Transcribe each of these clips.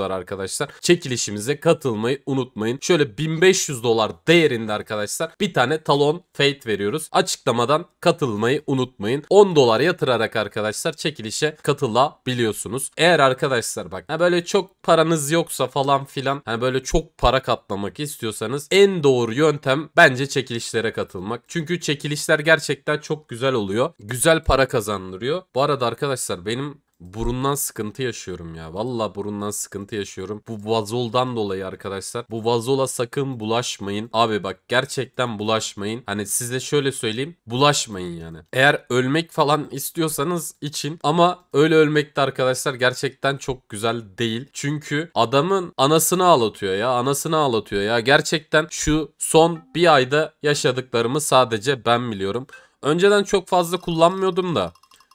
var arkadaşlar. Çekilişimize katılmayı unutmayın. Şöyle 1500 dolar değerinde arkadaşlar bir tane talon Fate veriyoruz. Açıklamadan katılmayı unutmayın. 10 dolar yatırarak arkadaşlar çekilişe katılabiliyorsunuz. Eğer arkadaşlar bak böyle çok paranız yoksa falan filan hani böyle çok para katlamak istiyorsanız en doğru yöntem bence çekilişlere katılmak. Çünkü çekilişler gerçekten çok güzel oluyor. Güzel para kazandırıyor. Bu arada arkadaşlar benim burundan sıkıntı yaşıyorum ya. Valla burundan sıkıntı yaşıyorum. Bu vazoldan dolayı arkadaşlar. Bu vazola sakın bulaşmayın. Abi bak gerçekten bulaşmayın. Hani size şöyle söyleyeyim. Bulaşmayın yani. Eğer ölmek falan istiyorsanız için ama öyle ölmek de arkadaşlar gerçekten çok güzel değil. Çünkü adamın anasını ağlatıyor ya. Anasını ağlatıyor ya. Gerçekten şu son bir ayda yaşadıklarımı sadece ben biliyorum. Önceden çok fazla kullanmıyordum da.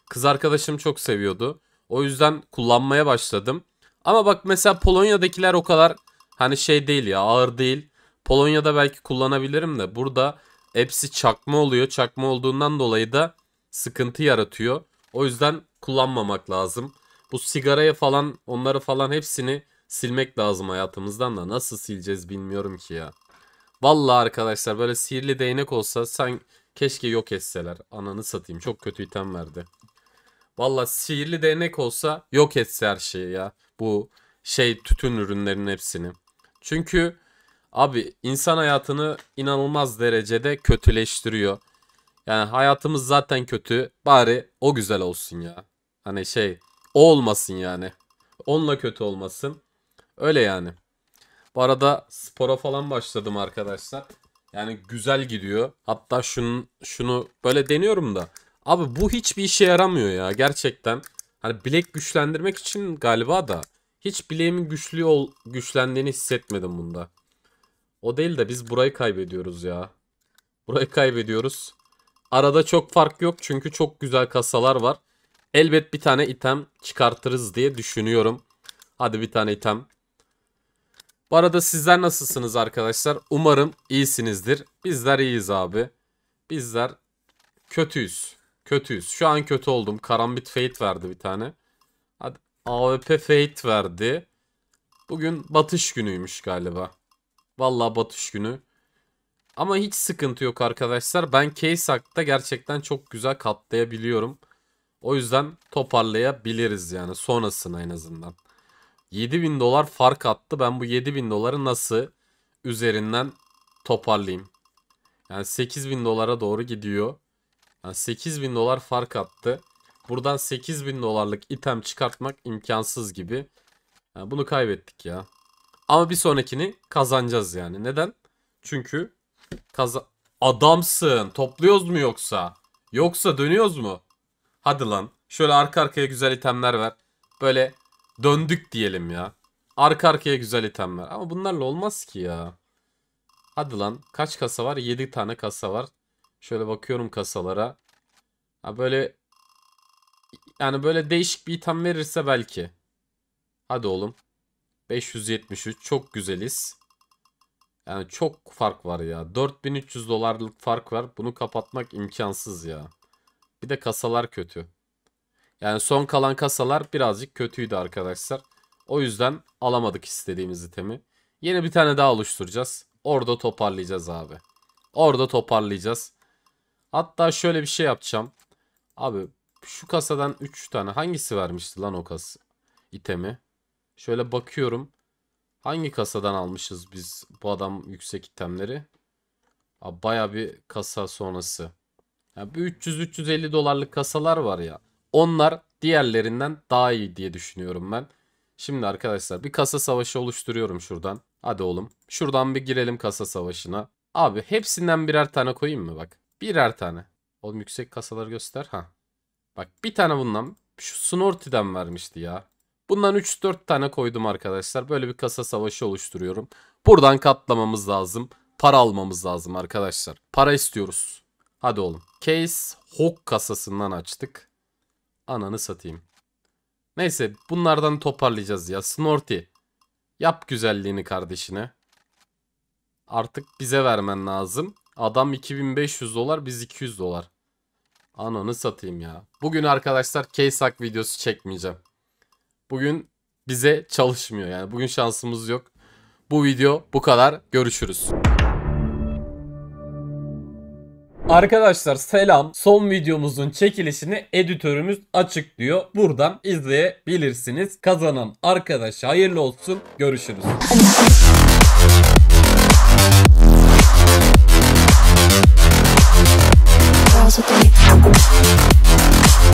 Kız arkadaşım çok seviyordu. O yüzden kullanmaya başladım. Ama bak mesela Polonya'dakiler o kadar hani şey değil ya ağır değil. Polonya'da belki kullanabilirim de burada hepsi çakma oluyor. Çakma olduğundan dolayı da sıkıntı yaratıyor. O yüzden kullanmamak lazım. Bu sigaraya falan onları falan hepsini silmek lazım hayatımızdan da nasıl sileceğiz bilmiyorum ki ya. Vallahi arkadaşlar böyle sihirli değnek olsa sen keşke yok etseler. Ananı satayım çok kötü item verdi. Valla sihirli değnek olsa yok etse her şeyi ya. Bu şey tütün ürünlerinin hepsini. Çünkü abi insan hayatını inanılmaz derecede kötüleştiriyor. Yani hayatımız zaten kötü. Bari o güzel olsun ya. Hani şey o olmasın yani. Onunla kötü olmasın. Öyle yani. Bu arada spora falan başladım arkadaşlar. Yani güzel gidiyor. Hatta şunu, şunu böyle deniyorum da. Abi bu hiçbir işe yaramıyor ya gerçekten. Hani bilek güçlendirmek için galiba da hiç bileğimin güçlü ol güçlendiğini hissetmedim bunda. O değil de biz burayı kaybediyoruz ya. Burayı kaybediyoruz. Arada çok fark yok çünkü çok güzel kasalar var. Elbet bir tane item çıkartırız diye düşünüyorum. Hadi bir tane item. Bu arada sizler nasılsınız arkadaşlar? Umarım iyisinizdir. Bizler iyiyiz abi. Bizler kötüyüz. Kötüyüz. Şu an kötü oldum. Karambit Fate verdi bir tane. Hadi AWP Fate verdi. Bugün batış günüymüş galiba. Vallahi batış günü. Ama hiç sıkıntı yok arkadaşlar. Ben Keysak'ta gerçekten çok güzel katlayabiliyorum. O yüzden toparlayabiliriz yani sonrasını en azından. 7000 dolar fark attı. Ben bu 7000 doları nasıl üzerinden toparlayayım? Yani 8000 dolara doğru gidiyor. Yani 8 dolar fark attı. Buradan 8000 dolarlık item çıkartmak imkansız gibi. Yani bunu kaybettik ya. Ama bir sonrakini kazanacağız yani. Neden? Çünkü kaza adamsın. Topluyoruz mu yoksa? Yoksa dönüyoruz mu? Hadi lan. Şöyle arka arkaya güzel itemler ver. Böyle döndük diyelim ya. Arka arkaya güzel itemler. Ama bunlarla olmaz ki ya. Hadi lan. Kaç kasa var? 7 tane kasa var. Şöyle bakıyorum kasalara. Ha böyle yani böyle değişik bir item verirse belki. Hadi oğlum. 573 çok güzeliz. Yani çok fark var ya. 4300 dolarlık fark var. Bunu kapatmak imkansız ya. Bir de kasalar kötü. Yani son kalan kasalar birazcık kötüydü arkadaşlar. O yüzden alamadık istediğimiz itemi. Yeni bir tane daha oluşturacağız. Orada toparlayacağız abi. Orada toparlayacağız. Hatta şöyle bir şey yapacağım. Abi şu kasadan 3 tane hangisi vermişti lan o kas itemi? Şöyle bakıyorum. Hangi kasadan almışız biz bu adam yüksek itemleri? Abi baya bir kasa sonrası. Yani 300-350 dolarlık kasalar var ya. Onlar diğerlerinden daha iyi diye düşünüyorum ben. Şimdi arkadaşlar bir kasa savaşı oluşturuyorum şuradan. Hadi oğlum. Şuradan bir girelim kasa savaşına. Abi hepsinden birer tane koyayım mı bak. Birer tane. Oğlum yüksek kasaları göster. ha. Bak bir tane bundan. Şu Snorty'den vermişti ya. Bundan 3-4 tane koydum arkadaşlar. Böyle bir kasa savaşı oluşturuyorum. Buradan katlamamız lazım. Para almamız lazım arkadaşlar. Para istiyoruz. Hadi oğlum. Case Hawk kasasından açtık. Ananı satayım. Neyse bunlardan toparlayacağız ya. Snorty. Yap güzelliğini kardeşine. Artık bize vermen lazım. Adam 2500 dolar biz 200 dolar. Ananı satayım ya. Bugün arkadaşlar Kaysak videosu çekmeyeceğim. Bugün bize çalışmıyor yani bugün şansımız yok. Bu video bu kadar. Görüşürüz. Arkadaşlar selam. Son videomuzun çekilişini editörümüz açıklıyor. Buradan izleyebilirsiniz. Kazanan arkadaş hayırlı olsun. Görüşürüz. Thank you.